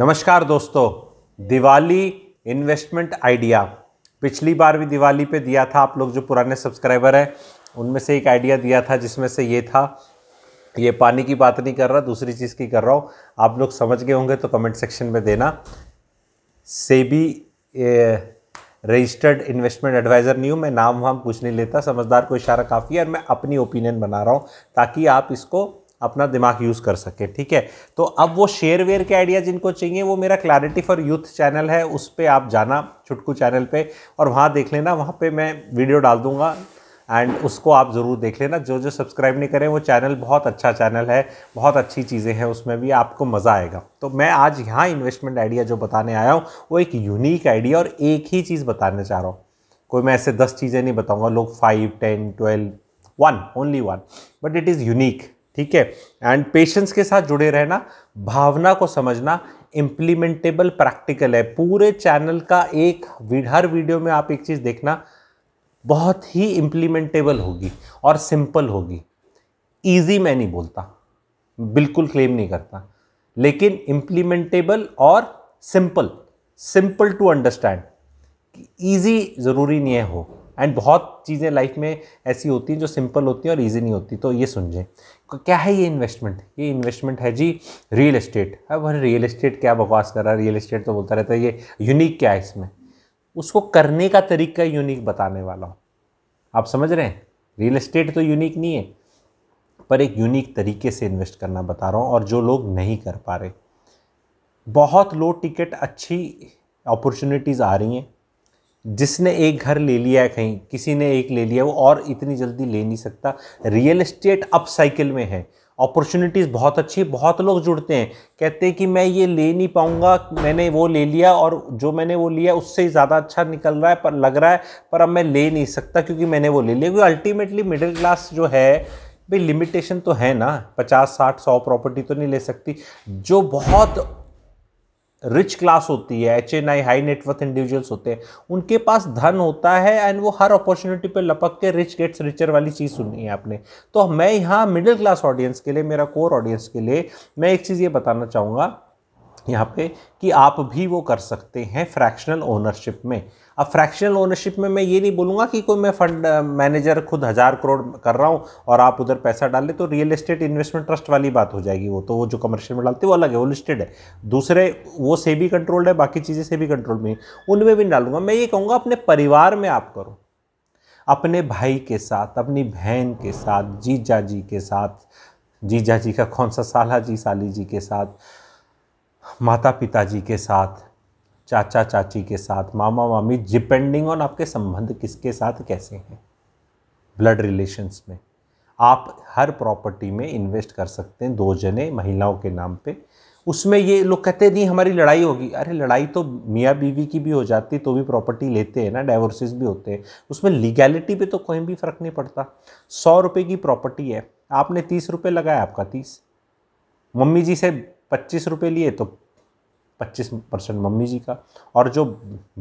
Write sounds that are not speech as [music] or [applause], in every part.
नमस्कार दोस्तों Diwali investment idea पिछली बार भी दिवाली पे दिया था आप लोग जो पुराने सब्सक्राइबर हैं उनमें से एक आइडिया दिया था जिसमें से ये था ये पानी की बात नहीं कर रहा दूसरी चीज़ की कर रहा हूँ आप लोग समझ गए होंगे तो कमेंट सेक्शन में देना सेबी रजिस्टर्ड इन्वेस्टमेंट एडवाइज़र नहीं हूँ मैं नाम वाम कुछ नहीं लेता समझदार को इशारा काफ़ी है और मैं अपनी ओपिनियन बना रहा हूँ ताकि आप इसको अपना दिमाग यूज़ कर सके ठीक है तो अब वो शेयर वेयर के आइडिया जिनको चाहिए वो मेरा क्लैरिटी फॉर यूथ चैनल है उस पर आप जाना छुटकू चैनल पे और वहाँ देख लेना वहाँ पे मैं वीडियो डाल दूँगा एंड उसको आप ज़रूर देख लेना जो जो सब्सक्राइब नहीं करें वो चैनल बहुत अच्छा चैनल है बहुत अच्छी चीज़ें हैं उसमें भी आपको मज़ा आएगा तो मैं आज यहाँ इन्वेस्टमेंट आइडिया जो बताने आया हूँ वो एक यूनिक आइडिया और एक ही चीज़ बताने चाह रहा हूँ कोई मैं ऐसे दस चीज़ें नहीं बताऊँगा लोग five ten twelve one only one but it is unique ठीक है एंड पेशेंस के साथ जुड़े रहना भावना को समझना इम्प्लीमेंटेबल प्रैक्टिकल है पूरे चैनल का एक हर वीडियो में आप एक चीज़ देखना बहुत ही इम्प्लीमेंटेबल होगी और सिंपल होगी ईजी मैं नहीं बोलता बिल्कुल क्लेम नहीं करता लेकिन इम्प्लीमेंटेबल और simple simple to understand easy ज़रूरी नहीं है हो एंड बहुत चीज़ें लाइफ में ऐसी होती हैं जो सिंपल होती हैं और ईजी नहीं होती तो ये समझें क्या है ये इन्वेस्टमेंट ये इन्वेस्टमेंट है जी रियल इस्टेट अब अरे रियल इस्टेट क्या बकवास कर रहा है रियल इस्टेट तो बोलता रहता है ये यूनिक क्या है इसमें उसको करने का तरीका यूनिक बताने वाला हूँ आप समझ रहे हैं रियल इस्टेट तो यूनिक नहीं है पर एक यूनिक तरीके से इन्वेस्ट करना बता रहा हूँ और जो लोग नहीं कर पा रहे बहुत लो टिकट अच्छी अपॉर्चुनिटीज़ आ रही हैं जिसने एक घर ले लिया है कहीं किसी ने एक ले लिया वो और इतनी जल्दी ले नहीं सकता रियल इस्टेट अप साइकिल में है अपॉर्चुनिटीज़ बहुत अच्छी बहुत लोग जुड़ते हैं कहते हैं कि मैं ये ले नहीं पाऊँगा मैंने वो ले लिया और जो मैंने वो लिया उससे ही ज़्यादा अच्छा निकल रहा है पर लग रहा है पर अब मैं ले नहीं सकता क्योंकि मैंने वो ले लिया क्योंकि अल्टीमेटली मिडिल क्लास जो है भाई लिमिटेशन तो है ना पचास साठ सौ प्रॉपर्टी तो नहीं ले सकती जो बहुत रिच क्लास होती है H N I high net worth individuals होते हैं उनके पास धन होता है एंड वो हर अपॉर्चुनिटी पे लपक के रिच गेट्स रिचर वाली चीज़ सुनी है आपने तो मैं यहाँ मिडिल क्लास ऑडियंस के लिए मेरा कोर ऑडियंस के लिए मैं एक चीज़ ये बताना चाहूँगा यहाँ पे कि आप भी वो कर सकते हैं फ्रैक्शनल ओनरशिप में अब फ्रैक्शनल ओनरशिप में मैं ये नहीं बोलूँगा कि कोई मैं फंड मैनेजर खुद हज़ार करोड़ कर रहा हूँ और आप उधर पैसा डाल ले तो रियल इस्टेट इन्वेस्टमेंट ट्रस्ट वाली बात हो जाएगी वो तो वो जो कमर्शियल में डालते हैं वो अलग है वो लिस्टेड है दूसरे वो से भी कंट्रोल्ड है बाकी चीज़ें से भी कंट्रोल में उनमें भी डालूंगा मैं ये कहूँगा अपने परिवार में आप करो अपने भाई के साथ अपनी बहन के साथ जीजा जी के साथ जीजा जी का कौन सा साला जी साली जी के साथ माता पिताजी के साथ चाचा चाची के साथ मामा मामी डिपेंडिंग ऑन आपके संबंध किसके साथ कैसे हैं ब्लड रिलेशंस में आप हर प्रॉपर्टी में इन्वेस्ट कर सकते हैं दो जने महिलाओं के नाम पे उसमें ये लोग कहते हैं नहीं हमारी लड़ाई होगी अरे लड़ाई तो मियाँ बीवी की भी हो जाती तो भी प्रॉपर्टी लेते हैं ना डाइवोर्सेस भी होते हैं उसमें लीगैलिटी पे तो कोई भी फ़र्क नहीं पड़ता सौ रुपये की प्रॉपर्टी है आपने तीस रुपये लगाया आपका तीस मम्मी जी से पच्चीस रुपये लिए तो पच्चीस परसेंट मम्मी जी का और जो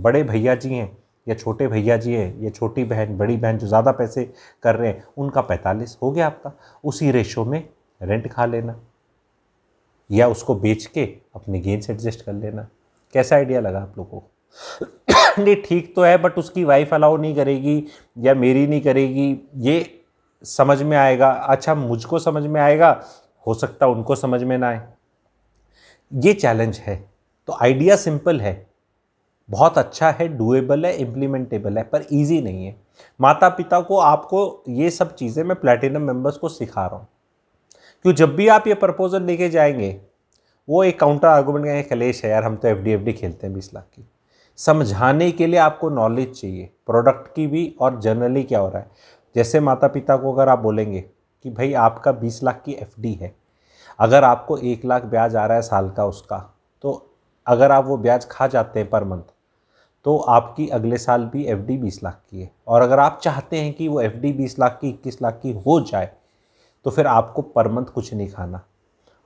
बड़े भैया जी हैं या छोटे भैया जी हैं या छोटी बहन बड़ी बहन जो ज़्यादा पैसे कर रहे हैं उनका पैंतालीस हो गया आपका उसी रेशो में रेंट खा लेना या उसको बेच के अपने गेंद से एडजस्ट कर लेना कैसा आइडिया लगा आप लोगों को [coughs] नहीं ठीक तो है बट उसकी वाइफ अलाउ नहीं करेगी या मेरी नहीं करेगी ये समझ में आएगा अच्छा मुझको समझ में आएगा हो सकता उनको समझ में ना आए ये चैलेंज है तो आइडिया सिंपल है बहुत अच्छा है डुएबल है इम्प्लीमेंटेबल है पर ईजी नहीं है माता पिता को आपको ये सब चीज़ें मैं प्लेटिनम मेंबर्स को सिखा रहा हूँ क्यों जब भी आप ये प्रपोजल लेके जाएंगे वो एक काउंटर आर्गूमेंट कहेंगे कलेश है यार हम तो एफ डी खेलते हैं बीस लाख की समझाने के लिए आपको नॉलेज चाहिए प्रोडक्ट की भी और जनरली क्या हो रहा है जैसे माता पिता को अगर आप बोलेंगे कि भाई आपका बीस लाख की एफ है अगर आपको एक लाख ब्याज आ रहा है साल का उसका तो अगर आप वो ब्याज खा जाते हैं पर मंथ तो आपकी अगले साल भी एफ डी बीस लाख की है और अगर आप चाहते हैं कि वो एफ डी बीस लाख की इक्कीस लाख की हो जाए तो फिर आपको पर मंथ कुछ नहीं खाना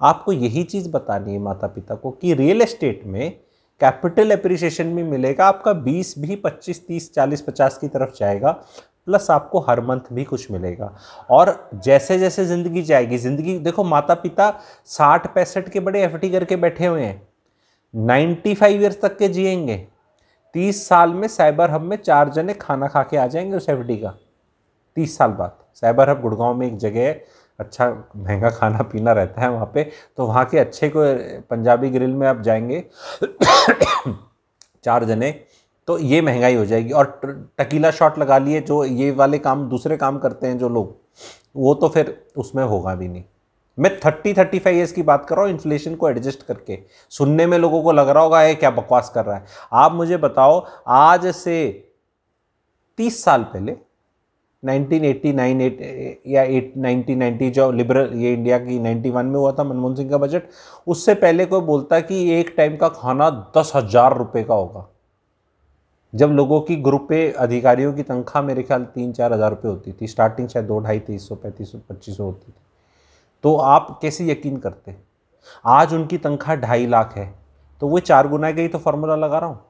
आपको यही चीज़ बतानी है माता पिता को कि रियल एस्टेट में कैपिटल अप्रिसिएशन भी मिलेगा आपका बीस भी पच्चीस तीस चालीस पचास की तरफ जाएगा प्लस आपको हर मंथ भी कुछ मिलेगा और जैसे जैसे ज़िंदगी जाएगी ज़िंदगी देखो माता पिता साठ पैंसठ के बड़े एफ करके बैठे हुए हैं नाइन्टी फाइव ईयर्स तक के जिएंगे तीस साल में साइबर हब में चार जने खाना खा के आ जाएंगे उस एफ का तीस साल बाद साइबर हब गुड़गांव में एक जगह है अच्छा महंगा खाना पीना रहता है वहाँ पे तो वहाँ के अच्छे को पंजाबी ग्रिल में आप जाएंगे [coughs] चार जने तो ये महंगाई हो जाएगी और टकीला शॉट लगा लिए जो ये वाले काम दूसरे काम करते हैं जो लोग वो तो फिर उसमें होगा भी नहीं मैं थर्टी थर्टी फाइव ईयर्स की बात कर रहा हूँ इन्फ्लेशन को एडजस्ट करके सुनने में लोगों को लग रहा होगा ये क्या बकवास कर रहा है आप मुझे बताओ आज से तीस साल पहले 1989 एट या एट नाइन्टी जो लिबरल ये इंडिया की 91 में हुआ था मनमोहन सिंह का बजट उससे पहले कोई बोलता कि एक टाइम का खाना दस हज़ार रुपये का होगा जब लोगों की ग्रुप पे अधिकारियों की तनख्वाह मेरे ख्याल तीन चार हज़ार रुपये होती थी स्टार्टिंग शायद दो ढाई तेईस सौ पैंतीस सौ पच्चीस सौ होती थी तो आप कैसे यकीन करते आज उनकी तनख्वाह ढाई लाख है तो वो चार गुना गई तो फॉर्मूला लगा रहा हूँ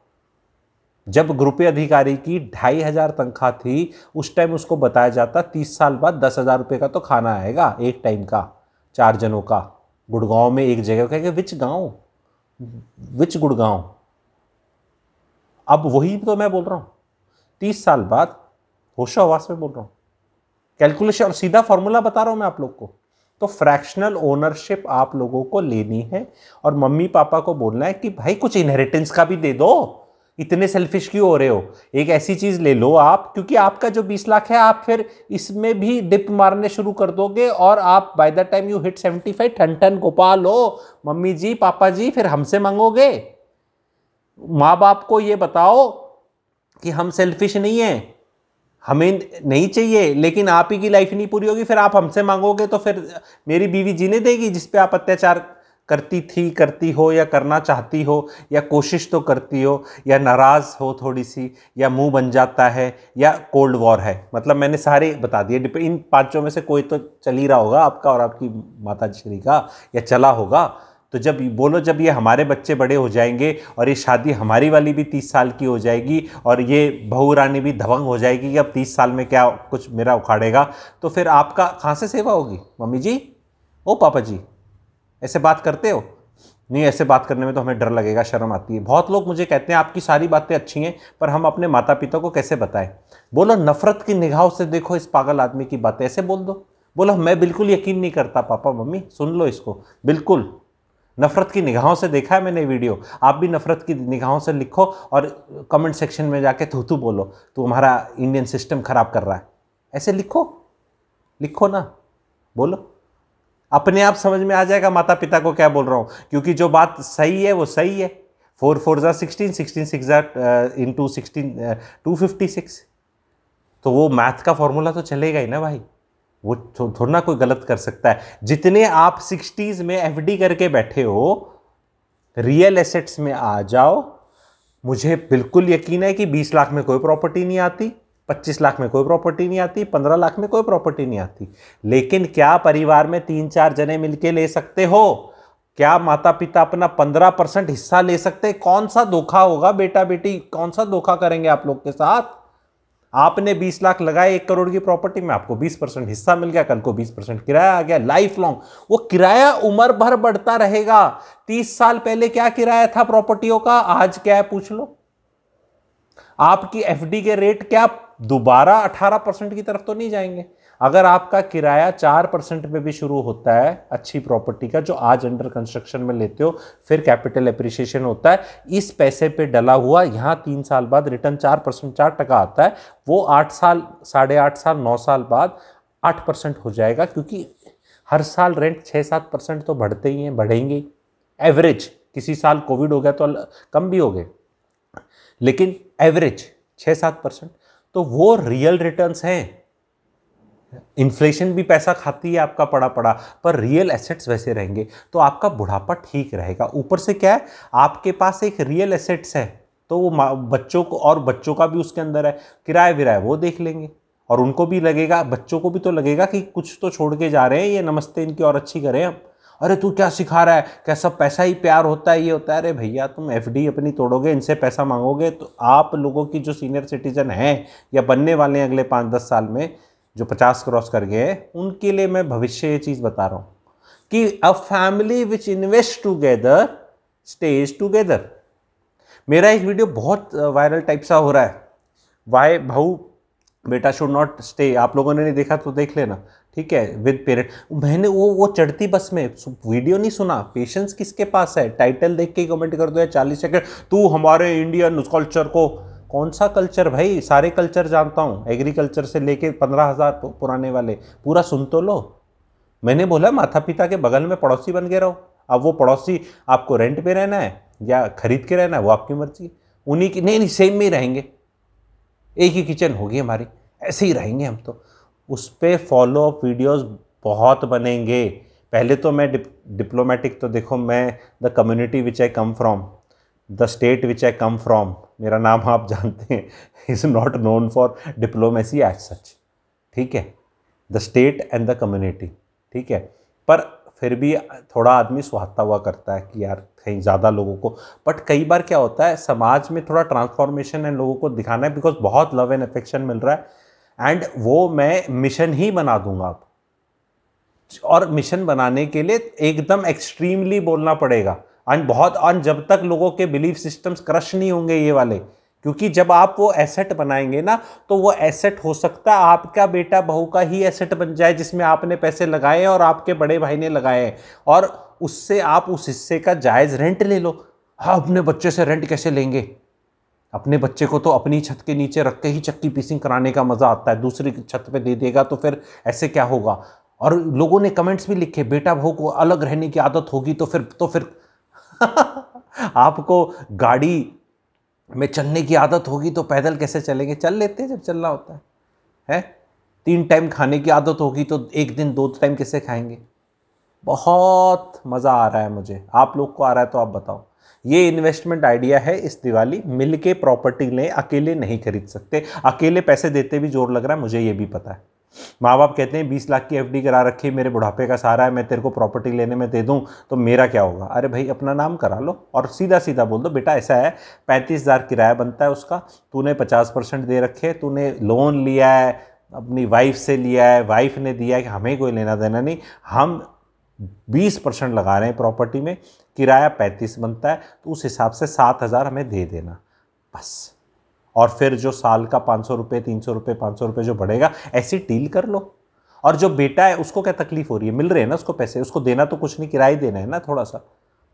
जब ग्रुपे अधिकारी की ढाई हजार तनख्वाह थी उस टाइम उसको बताया जाता तीस साल बाद दस हजार रुपये का तो खाना आएगा एक टाइम का चार जनों का गुड़गांव में एक जगह कहेंगे विच गांव विच गुड़गांव अब वही तो मैं बोल रहा हूँ तीस साल बाद होशो आवास में बोल रहा हूँ कैलकुलेशन और सीधा फॉर्मूला बता रहा हूँ मैं आप लोग को तो फ्रैक्शनल ओनरशिप आप लोगों को लेनी है और मम्मी पापा को बोलना है कि भाई कुछ इनहेरिटेंस का भी दे दो इतने सेल्फिश क्यों हो रहे हो एक ऐसी चीज़ ले लो आप क्योंकि आपका जो 20 लाख है आप फिर इसमें भी डिप मारने शुरू कर दोगे और आप by the time you hit 75 ठन ठन गोपाल हो मम्मी जी पापा जी फिर हमसे मांगोगे माँ बाप को ये बताओ कि हम सेल्फिश नहीं हैं हमें नहीं चाहिए लेकिन आप ही की लाइफ नहीं पूरी होगी फिर आप हमसे मांगोगे तो फिर मेरी बीवी जीने देगी जिस पे आप अत्याचार करती थी करती हो या करना चाहती हो या कोशिश तो करती हो या नाराज़ हो थोड़ी सी या मुंह बन जाता है या कोल्ड वॉर है मतलब मैंने सारे बता दिए इन पांचों में से कोई तो चल ही रहा होगा आपका और आपकी माता श्री का या चला होगा तो जब बोलो जब ये हमारे बच्चे बड़े हो जाएंगे और ये शादी हमारी वाली भी तीस साल की हो जाएगी और ये बहू रानी भी धवंग हो जाएगी कि अब तीस साल में क्या कुछ मेरा उखाड़ेगा तो फिर आपका कहाँ से सेवा होगी मम्मी जी ओ पापा जी ऐसे बात करते हो नहीं ऐसे बात करने में तो हमें डर लगेगा शर्म आती है बहुत लोग मुझे कहते हैं आपकी सारी बातें अच्छी हैं पर हम अपने माता पिता को कैसे बताएं बोलो नफरत की निगाह से देखो इस पागल आदमी की बातें ऐसे बोल दो बोलो मैं बिल्कुल यकीन नहीं करता पापा मम्मी सुन लो इसको बिल्कुल नफ़रत की निगाहों से देखा है मैंने वीडियो आप भी नफ़रत की निगाहों से लिखो और कमेंट सेक्शन में जाके थूथू तो बोलो तो हमारा इंडियन सिस्टम ख़राब कर रहा है ऐसे लिखो लिखो ना बोलो अपने आप समझ में आ जाएगा माता पिता को क्या बोल रहा हूँ क्योंकि जो बात सही है वो सही है फोर फोर ज़ा सिक्सटीन सिक्सटीन सिक्स ज़ा into sixteen two fifty six तो वो मैथ का फॉर्मूला तो चलेगा ही ना भाई वो थोड़ा ना कोई गलत कर सकता है जितने आप सिक्सटीज़ में एफ करके बैठे हो रियल एसेट्स में आ जाओ मुझे बिल्कुल यकीन है कि 20 लाख में कोई प्रॉपर्टी नहीं आती 25 लाख में कोई प्रॉपर्टी नहीं आती 15 लाख में कोई प्रॉपर्टी नहीं आती लेकिन क्या परिवार में तीन चार जने मिलके ले सकते हो क्या माता पिता अपना 15 परसेंट हिस्सा ले सकते कौन सा धोखा होगा बेटा बेटी कौन सा धोखा करेंगे आप लोग के साथ आपने 20 लाख लगाए एक करोड़ की प्रॉपर्टी में आपको 20 परसेंट हिस्सा मिल गया कल को 20 परसेंट किराया आ गया लाइफ लॉन्ग वो किराया उम्र भर बढ़ता रहेगा 30 साल पहले क्या किराया था प्रॉपर्टियों का आज क्या है पूछ लो आपकी एफडी के रेट क्या दोबारा 18 परसेंट की तरफ तो नहीं जाएंगे अगर आपका किराया चार परसेंट में भी शुरू होता है अच्छी प्रॉपर्टी का जो आज अंडर कंस्ट्रक्शन में लेते हो फिर कैपिटल अप्रिशिएशन होता है इस पैसे पे डला हुआ यहाँ तीन साल बाद रिटर्न चार परसेंट चार टका आता है वो आठ साल साढ़े आठ साल नौ साल बाद आठ परसेंट हो जाएगा क्योंकि हर साल रेंट छः सात परसेंट तो बढ़ते ही हैं बढ़ेंगे एवरेज किसी साल कोविड हो गया तो कम भी हो गए लेकिन एवरेज छः सात परसेंट तो वो रियल रिटर्न्स हैं इन्फ्लेशन भी पैसा खाती है आपका पड़ा पड़ा पर रियल एसेट्स वैसे रहेंगे तो आपका बुढ़ापा ठीक रहेगा ऊपर से क्या है आपके पास एक रियल एसेट्स है तो वो बच्चों को और बच्चों का भी उसके अंदर है किराया विराया वो देख लेंगे और उनको भी लगेगा बच्चों को भी तो लगेगा कि कुछ तो छोड़ के जा रहे हैं ये नमस्ते इनकी और अच्छी करें हम अरे तू क्या सिखा रहा है कैसा पैसा ही प्यार होता है ये होता है अरे भैया तुम एफडी अपनी तोड़ोगे इनसे पैसा मांगोगे तो आप लोगों की जो सीनियर सिटीजन हैं या बनने वाले हैं अगले पाँच दस साल में जो पचास क्रॉस कर गए उनके लिए मैं भविष्य ये चीज़ बता रहा हूं कि a family which invest together stage together मेरा एक वीडियो बहुत वायरल टाइप सा हो रहा है वाई भाऊ बेटा शुड नॉट स्टे आप लोगों ने नहीं देखा तो देख लेना ठीक है विद पेरेंट मैंने वो वो चढ़ती बस में वीडियो नहीं सुना पेशेंस किसके पास है टाइटल देख के कमेंट कर दो या चालीस सेकेंड तू हमारे इंडियन कल्चर को कौन सा कल्चर भाई सारे कल्चर जानता हूँ एग्रीकल्चर से लेके पंद्रह हज़ार पुराने वाले पूरा सुन तो लो मैंने बोला माता पिता के बगल में पड़ोसी बन के रहो अब वो पड़ोसी आपको रेंट पे रहना है या खरीद के रहना है वो आपकी मर्जी उन्हीं की नहीं नहीं सेम में ही रहेंगे एक ही किचन होगी हमारी ऐसे ही रहेंगे हम तो उस पर फॉलो अप वीडियोज़ बहुत बनेंगे पहले तो मैं डिप, डिप्लोमेटिक तो देखो मैं the community which I come from the state which I come from मेरा नाम आप जानते हैं is not known for diplomacy as such ठीक है the state and the community ठीक है पर फिर भी थोड़ा आदमी सुहाता हुआ करता है कि यार कहीं ज़्यादा लोगों को बट कई बार क्या होता है समाज में थोड़ा ट्रांसफॉर्मेशन है लोगों को दिखाना है बिकॉज बहुत लव एंड अफेक्शन मिल रहा है एंड वो मैं मिशन ही बना दूंगा आप और मिशन बनाने के लिए एकदम एक्सट्रीमली बोलना पड़ेगा एंड बहुत और जब तक लोगों के बिलीफ सिस्टम्स क्रश नहीं होंगे ये वाले क्योंकि जब आप वो एसेट बनाएंगे ना तो वो एसेट हो सकता है आपका बेटा बहू का ही एसेट बन जाए जिसमें आपने पैसे लगाए और आपके बड़े भाई ने लगाए और उससे आप उस हिस्से का जायज़ रेंट ले लो हाँ अपने बच्चे से रेंट कैसे लेंगे अपने बच्चे को तो अपनी छत के नीचे रख के ही चक्की पीसिंग कराने का मज़ा आता है दूसरी छत पे दे देगा तो फिर ऐसे क्या होगा और लोगों ने कमेंट्स भी लिखे बेटा बहू को अलग रहने की आदत होगी तो फिर तो फिर [laughs] आपको गाड़ी में चलने की आदत होगी तो पैदल कैसे चलेंगे चल लेते हैं जब चलना होता है है तीन टाइम खाने की आदत होगी तो एक दिन दो टाइम कैसे खाएंगे बहुत मज़ा आ रहा है मुझे आप लोग को आ रहा है तो आप बताओ ये इन्वेस्टमेंट आइडिया है इस दिवाली मिल के प्रॉपर्टी लें अकेले नहीं खरीद सकते अकेले पैसे देते भी जोर लग रहा है मुझे ये भी पता है माँ बाप कहते हैं बीस लाख की एफ करा रखी है मेरे बुढ़ापे का सहारा है मैं तेरे को प्रॉपर्टी लेने में दे दूँ तो मेरा क्या होगा अरे भाई अपना नाम करा लो और सीधा सीधा बोल दो बेटा ऐसा है पैंतीस हज़ार किराया बनता है उसका तूने पचास परसेंट दे रखे तूने लोन लिया है अपनी वाइफ से लिया है वाइफ ने दिया है कि हमें कोई लेना देना नहीं हम बीस परसेंट लगा रहे हैं प्रॉपर्टी में किराया पैंतीस बनता है तो उस हिसाब से सात हज़ार हमें दे देना बस और फिर जो साल का पाँच सौ रुपये तीन सौ रुपये पाँच सौ रुपये जो बढ़ेगा ऐसे डील कर लो और जो बेटा है उसको क्या तकलीफ हो रही है मिल रहे हैं ना उसको पैसे उसको देना तो कुछ नहीं किराए देना है ना थोड़ा सा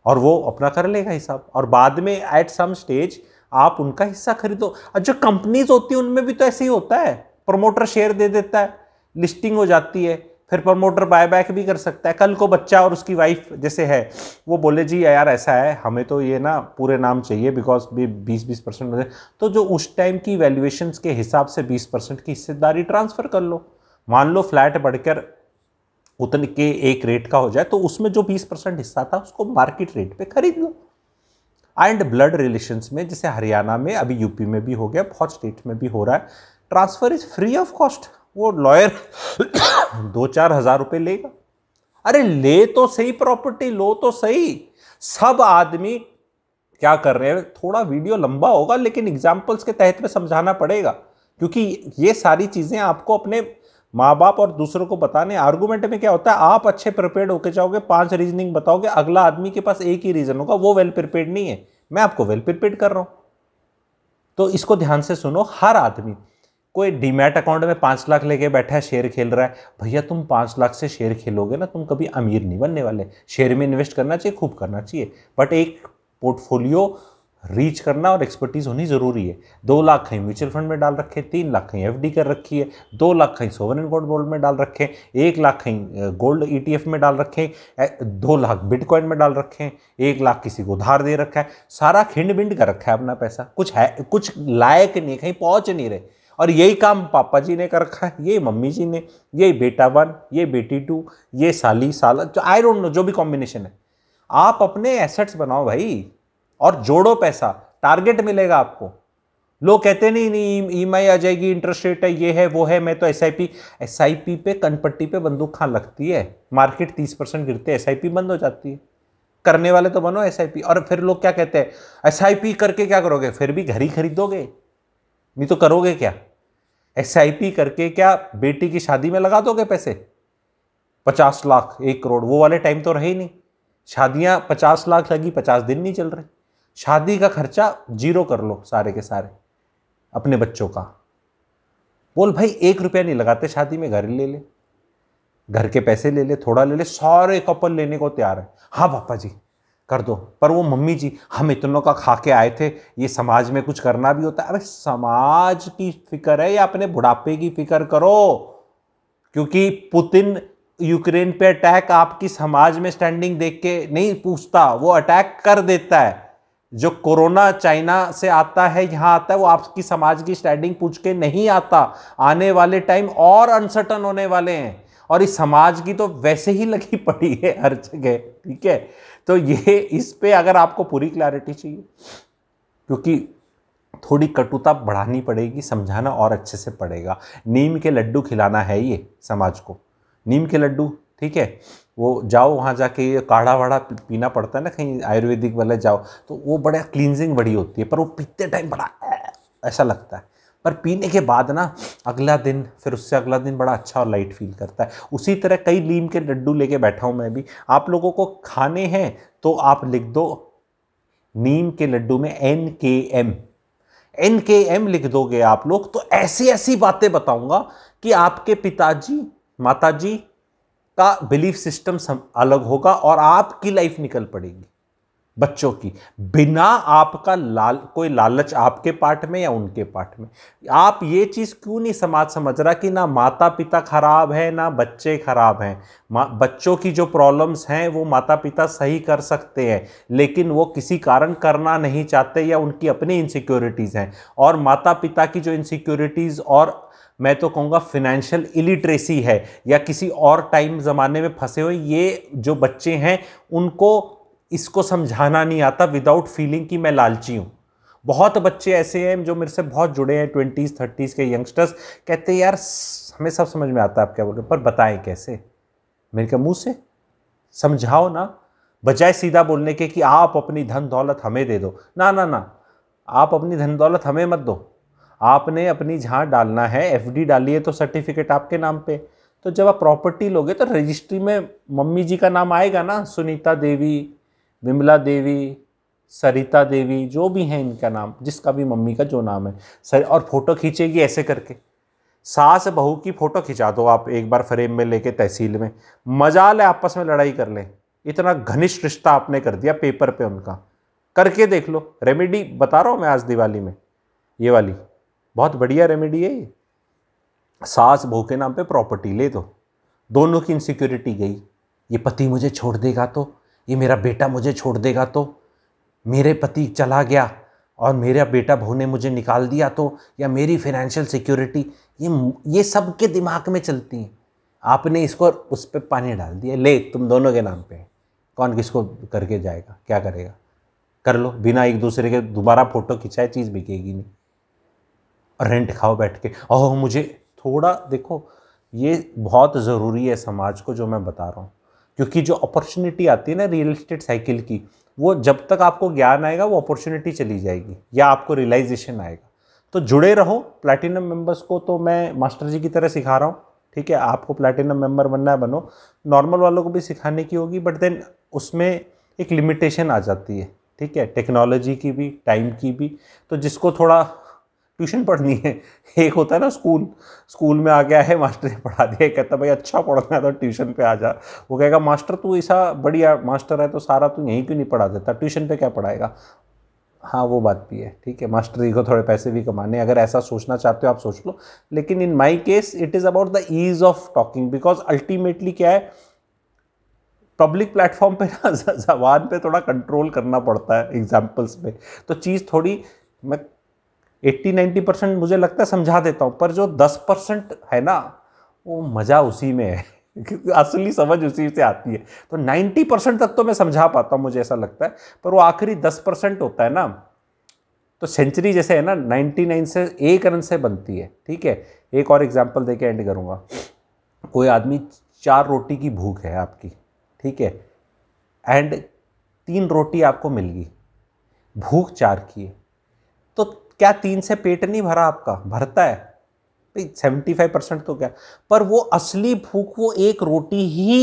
और वो अपना कर लेगा हिसाब और बाद में एट सम स्टेज आप उनका हिस्सा खरीदो और जो कंपनीज होती हैं उनमें भी तो ऐसे ही होता है प्रमोटर शेयर दे देता है लिस्टिंग हो जाती है फिर प्रमोटर बायबैक भी कर सकता है कल को बच्चा और उसकी वाइफ जैसे है वो बोले जी यार ऐसा है हमें तो ये ना पूरे नाम चाहिए बिकॉज भी बीस बीस परसेंट तो जो उस टाइम की वैल्यूएशन के हिसाब से बीस परसेंट की हिस्सेदारी ट्रांसफ़र कर लो मान लो फ्लैट बढ़कर उतने के एक रेट का हो जाए तो उसमें जो बीस परसेंट हिस्सा था उसको मार्केट रेट पर खरीद लो एंड ब्लड रिलेशंस में जैसे हरियाणा में अभी यूपी में भी हो गया बहुत स्टेट में भी हो रहा है transfer is free of cost वो लॉयर दो चार हज़ार रुपये लेगा अरे ले तो सही प्रॉपर्टी लो तो सही सब आदमी क्या कर रहे हैं थोड़ा वीडियो लंबा होगा लेकिन एग्जाम्पल्स के तहत में समझाना पड़ेगा क्योंकि ये सारी चीज़ें आपको अपने माँ बाप और दूसरों को बताने आर्गूमेंट में क्या होता है आप अच्छे प्रिपेयर्ड होके जाओगे पांच रीजनिंग बताओगे अगला आदमी के पास एक ही रीज़न होगा वो वेल प्रिपेयर्ड नहीं है मैं आपको वेल प्रिपेयर्ड कर रहा हूँ तो इसको ध्यान से सुनो हर आदमी कोई डीमैट अकाउंट में पाँच लाख लेके बैठा है शेयर खेल रहा है भैया तुम पाँच लाख से शेयर खेलोगे ना तुम कभी अमीर नहीं बनने वाले शेयर में इन्वेस्ट करना चाहिए खूब करना चाहिए बट एक पोर्टफोलियो रीच करना और एक्सपर्टीज़ होनी ज़रूरी है दो लाख कहीं म्यूचुअल फंड में डाल रखे तीन लाख कहीं एफडी कर रखी है दो लाख कहीं एंड गोल्ड गोल्ड में डाल रखे एक लाख कहीं गोल्ड ईटीएफ e में डाल रखे दो लाख बिटकॉइन में डाल रखे एक लाख किसी को उधार दे रखा है सारा खिंड बिंड कर रखा है अपना पैसा कुछ है कुछ लायक नहीं कहीं पहुँच नहीं रहे और यही काम पापा जी ने कर रखा है यही मम्मी जी ने यही बेटा वन ये बेटी टू ये साली साल जो आई डोंट नो जो भी कॉम्बिनेशन है आप अपने एसेट्स बनाओ भाई और जोड़ो पैसा टारगेट मिलेगा आपको लोग कहते नहीं नहीं ई e आ जाएगी इंटरेस्ट रेट है ये है वो है मैं तो S I P S I P पे कनपट्टी पे बंदूक खान लगती है मार्केट तीस परसेंट गिरते एस आई पी बंद हो जाती है करने वाले तो बनो एस आई पी और फिर लोग क्या कहते हैं एस आई पी करके क्या करोगे फिर भी घर ही खरीदोगे नहीं तो करोगे क्या एस करके क्या बेटी की शादी में लगा दोगे पैसे पचास लाख एक करोड़ वो वाले टाइम तो रहे ही नहीं शादियाँ पचास लाख लगी पचास दिन नहीं चल रहे शादी का खर्चा जीरो कर लो सारे के सारे अपने बच्चों का बोल भाई एक रुपया नहीं लगाते शादी में घर ले ले घर के पैसे ले ले थोड़ा ले ले सारे कपल लेने को तैयार है हाँ पापा जी कर दो पर वो मम्मी जी हम इतनों का खा के आए थे ये समाज में कुछ करना भी होता है अरे समाज की फिक्र है या अपने बुढ़ापे की फिक्र करो क्योंकि पुतिन यूक्रेन पे अटैक आपकी समाज में स्टैंडिंग देख के नहीं पूछता वो अटैक कर देता है जो कोरोना चाइना से आता है यहाँ आता है वो आपकी समाज की स्टैंडिंग पूछ के नहीं आता आने वाले टाइम और अनसर्टन होने वाले हैं और इस समाज की तो वैसे ही लगी [laughs] पड़ी है हर जगह ठीक है तो ये इस पे अगर आपको पूरी क्लैरिटी चाहिए क्योंकि थोड़ी कटुता बढ़ानी पड़ेगी समझाना और अच्छे से पड़ेगा नीम के लड्डू खिलाना है ये समाज को नीम के लड्डू ठीक है वो जाओ वहाँ जाके ये काढ़ा वाढ़ा पीना पड़ता है ना कहीं आयुर्वेदिक वाले जाओ तो वो बड़ा क्लिनजिंग बड़ी होती है पर वो पीते टाइम बड़ा ऐसा लगता है पर पीने के बाद ना अगला दिन फिर उससे अगला दिन बड़ा अच्छा और लाइट फील करता है उसी तरह कई लीम के लड्डू लेके बैठा हूँ मैं भी आप लोगों को खाने हैं तो आप लिख दो नीम के लड्डू में एन के एम एन के एम लिख दोगे आप लोग तो ऐसी ऐसी बातें बताऊंगा कि आपके पिताजी माताजी का बिलीफ सिस्टम अलग होगा और आपकी लाइफ निकल पड़ेगी बच्चों की बिना आपका लाल कोई लालच आपके पाठ में या उनके पाठ में आप ये चीज़ क्यों नहीं समाज समझ रहा कि ना माता पिता खराब है ना बच्चे खराब हैं बच्चों की जो प्रॉब्लम्स हैं वो माता पिता सही कर सकते हैं लेकिन वो किसी कारण करना नहीं चाहते या उनकी अपनी इनसिक्योरिटीज़ हैं और माता पिता की जो इनसिक्योरिटीज़ और मैं तो कहूँगा फिनेंशियल इलिटरेसी है या किसी और टाइम ज़माने में फंसे हुए ये जो बच्चे हैं उनको इसको समझाना नहीं आता विदाउट फीलिंग कि मैं लालची हूँ बहुत बच्चे ऐसे हैं जो मेरे से बहुत जुड़े हैं ट्वेंटीज़ थर्टीज़ के यंगस्टर्स कहते हैं यार हमें सब समझ में आता है आप क्या बोल रहे हो पर बताएं कैसे मेरे के मुँह से समझाओ ना बजाय सीधा बोलने के कि आप अपनी धन दौलत हमें दे दो ना ना ना आप अपनी धन दौलत हमें मत दो आपने अपनी जहाँ डालना है डी डाली है तो सर्टिफिकेट आपके नाम पे तो जब आप प्रॉपर्टी लोगे तो रजिस्ट्री में मम्मी जी का नाम आएगा ना सुनीता देवी विमला देवी सरिता देवी जो भी हैं इनका नाम जिसका भी मम्मी का जो नाम है सर और फ़ोटो खींचेगी ऐसे करके सास बहू की फ़ोटो खिंचा दो आप एक बार फ्रेम में लेके तहसील में मजा ले आपस में लड़ाई कर लें इतना घनिष्ठ रिश्ता आपने कर दिया पेपर पे उनका करके देख लो रेमेडी बता रहा हूँ मैं आज दिवाली में ये वाली बहुत बढ़िया रेमेडी है ये सास बहू के नाम पे प्रॉपर्टी ले दो दोनों की इनसिक्योरिटी गई ये पति मुझे छोड़ देगा तो ये मेरा बेटा मुझे छोड़ देगा तो मेरे पति चला गया और मेरा बेटा बहू ने मुझे निकाल दिया तो या मेरी फिनेंशियल सिक्योरिटी ये ये सब के दिमाग में चलती हैं आपने इसको उस पर पानी डाल दिया ले तुम दोनों के नाम पे कौन किसको करके जाएगा क्या करेगा कर लो बिना एक दूसरे के दोबारा फ़ोटो खिंचाए चीज़ बिकेगी नहीं और रेंट खाओ बैठ के ओह मुझे थोड़ा देखो ये बहुत ज़रूरी है समाज को जो मैं बता रहा हूँ क्योंकि जो अपॉर्चुनिटी आती है ना रियल इस्टेट साइकिल की वो जब तक आपको ज्ञान आएगा वो अपॉर्चुनिटी चली जाएगी या आपको रियलाइजेशन आएगा तो जुड़े रहो प्लैटिनम मेंबर्स को तो मैं मास्टर जी की तरह सिखा रहा हूँ ठीक है आपको प्लैटिनम मेंबर बनना है बनो नॉर्मल वालों को भी सिखाने की होगी बट देन उसमें एक लिमिटेशन आ जाती है ठीक है टेक्नोलॉजी की भी टाइम की भी तो जिसको थोड़ा ट्यूशन पढ़नी है एक होता है ना स्कूल स्कूल में आ गया है मास्टर ने पढ़ा दिया कहता भाई अच्छा पढ़ना है तो ट्यूशन पे आ जा वो कहेगा मास्टर तू ऐसा बढ़िया मास्टर है तो सारा तू यहीं क्यों नहीं पढ़ा देता ट्यूशन पे क्या पढ़ाएगा हाँ वो बात भी है ठीक है मास्टर जी को थोड़े पैसे भी कमाने अगर ऐसा सोचना चाहते हो आप सोच लो लेकिन in my case it is about the ease of talking because ultimately क्या है पब्लिक प्लेटफॉर्म पे ना [laughs] जबान पे थोड़ा कंट्रोल करना पड़ता है एग्जाम्पल्स पे तो चीज़ थोड़ी मैं एट्टी नाइन्टी परसेंट मुझे लगता है समझा देता हूँ पर जो दस परसेंट है ना वो मज़ा उसी में है [laughs] असली समझ उसी से आती है तो नाइन्टी परसेंट तक तो मैं समझा पाता हूँ मुझे ऐसा लगता है पर वो आखिरी दस परसेंट होता है ना तो सेंचुरी जैसे है ना नाइन्टी नाइन से एक रन से बनती है ठीक है एक और एग्जाम्पल दे एंड करूँगा कोई आदमी चार रोटी की भूख है आपकी ठीक है एंड तीन रोटी आपको मिल गई भूख चार की है तो क्या तीन से पेट नहीं भरा आपका भरता है भाई सेवेंटी फाइव परसेंट तो क्या पर वो असली भूख वो एक रोटी ही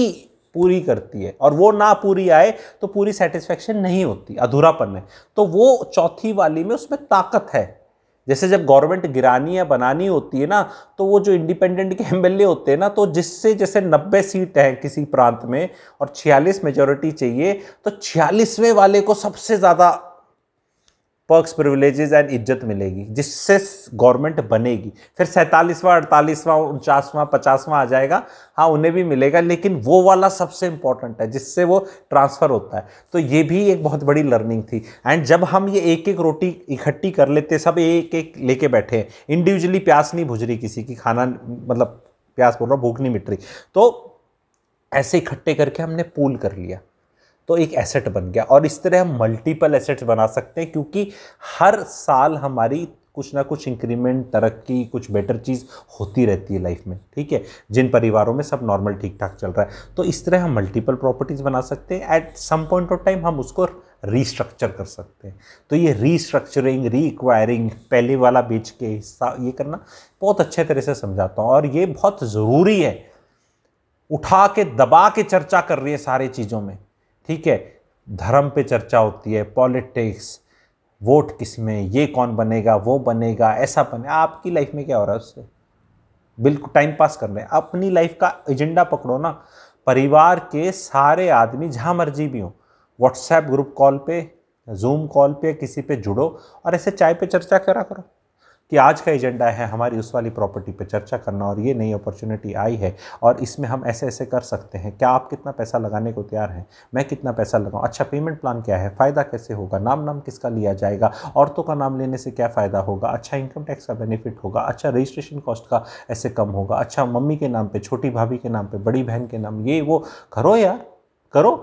पूरी करती है और वो ना पूरी आए तो पूरी सेटिस्फेक्शन नहीं होती अधूरापन है तो वो चौथी वाली में उसमें ताकत है जैसे जब गवर्नमेंट गिरानी या बनानी होती है ना तो वो जो इंडिपेंडेंट के एम होते हैं ना तो जिससे जैसे 90 सीट है किसी प्रांत में और 46 मेजोरिटी चाहिए तो छियालीसवें वाले को सबसे ज़्यादा पर्क्स प्रिविलेजेस एंड इज्जत मिलेगी जिससे गवर्नमेंट बनेगी फिर सैंतालीसवां अड़तालीसवां उनचासवां पचासवां आ जाएगा हाँ उन्हें भी मिलेगा लेकिन वो वाला सबसे इंपॉर्टेंट है जिससे वो ट्रांसफ़र होता है तो ये भी एक बहुत बड़ी लर्निंग थी एंड जब हम ये एक एक रोटी इकट्ठी कर लेते सब एक एक लेके बैठे हैं इंडिविजुअली प्यास नहीं भुज रही किसी की खाना मतलब प्यास बोल रहा भूख नहीं मिट रही तो ऐसे इकट्ठे करके हमने पूल कर लिया तो एक एसेट बन गया और इस तरह हम मल्टीपल एसेट्स बना सकते हैं क्योंकि हर साल हमारी कुछ ना कुछ इंक्रीमेंट तरक्की कुछ बेटर चीज़ होती रहती है लाइफ में ठीक है जिन परिवारों में सब नॉर्मल ठीक ठाक चल रहा है तो इस तरह हम मल्टीपल प्रॉपर्टीज़ बना सकते हैं at some point of time हम उसको रीस्ट्रक्चर कर सकते हैं तो ये रीस्ट्रक्चरिंग रीक्वायरिंग पहले वाला बेच के हिस्सा ये करना बहुत अच्छे तरह से समझाता हूँ और ये बहुत ज़रूरी है उठा के दबा के चर्चा कर रही है सारे चीज़ों में ठीक है धर्म पे चर्चा होती है पॉलिटिक्स वोट किस में ये कौन बनेगा वो बनेगा ऐसा बने आपकी लाइफ में क्या हो रहा है उससे बिल्कुल टाइम पास कर रहे हैं अपनी लाइफ का एजेंडा पकड़ो ना परिवार के सारे आदमी जहाँ मर्जी भी हों व्हाट्सएप ग्रुप कॉल पे जूम कॉल पे किसी पे जुड़ो और ऐसे चाय पे चर्चा करा करो कि आज का एजेंडा है हमारी उस वाली प्रॉपर्टी पे चर्चा करना और ये नई अपॉर्चुनिटी आई है और इसमें हम ऐसे ऐसे कर सकते हैं क्या आप कितना पैसा लगाने को तैयार हैं मैं कितना पैसा लगाऊँ अच्छा पेमेंट प्लान क्या है फ़ायदा कैसे होगा नाम नाम किसका लिया जाएगा औरतों का नाम लेने से क्या फ़ायदा होगा अच्छा इनकम टैक्स का बेनिफिट होगा अच्छा रजिस्ट्रेशन कॉस्ट का ऐसे कम होगा अच्छा मम्मी के नाम पर छोटी भाभी के नाम पर बड़ी बहन के नाम ये वो करो यार करो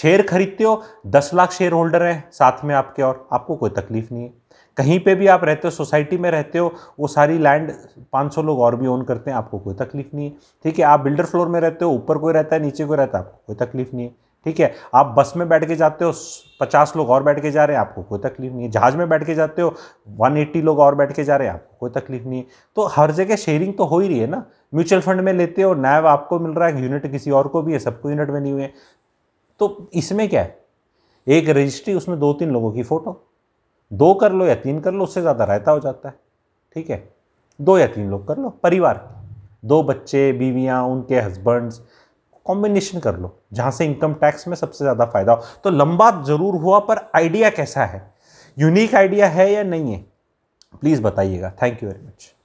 शेयर खरीदते हो दस लाख शेयर होल्डर हैं साथ में आपके और आपको कोई तकलीफ नहीं है कहीं पे भी आप रहते हो सोसाइटी में रहते हो वो सारी लैंड 500 लोग और भी ओन करते हैं आपको कोई तकलीफ नहीं है ठीक है आप बिल्डर फ्लोर में रहते हो ऊपर कोई रहता है नीचे कोई रहता है आपको कोई तकलीफ नहीं है ठीक है आप बस में बैठ के जाते हो पचास लोग और बैठ के जा रहे हैं आपको कोई तकलीफ नहीं है जहाज में बैठ के जाते हो वन एट्टी लोग और बैठ के जा रहे हैं आपको कोई तकलीफ नहीं है तो हर जगह शेयरिंग तो हो ही रही है ना म्यूचुअल फंड में लेते हो नैब आपको मिल रहा है यूनिट किसी और को भी है सबको यूनिट बनी हुई है तो इसमें क्या है एक रजिस्ट्री उसमें दो तीन लोगों की फ़ोटो दो कर लो या तीन कर लो उससे ज़्यादा रायता हो जाता है ठीक है दो या तीन लोग कर लो परिवार दो बच्चे बीवियाँ उनके हस्बैंड्स कॉम्बिनेशन कर लो जहाँ से इनकम टैक्स में सबसे ज़्यादा फायदा हो तो लंबा ज़रूर हुआ पर आइडिया कैसा है यूनिक आइडिया है या नहीं है प्लीज़ बताइएगा थैंक यू वेरी मच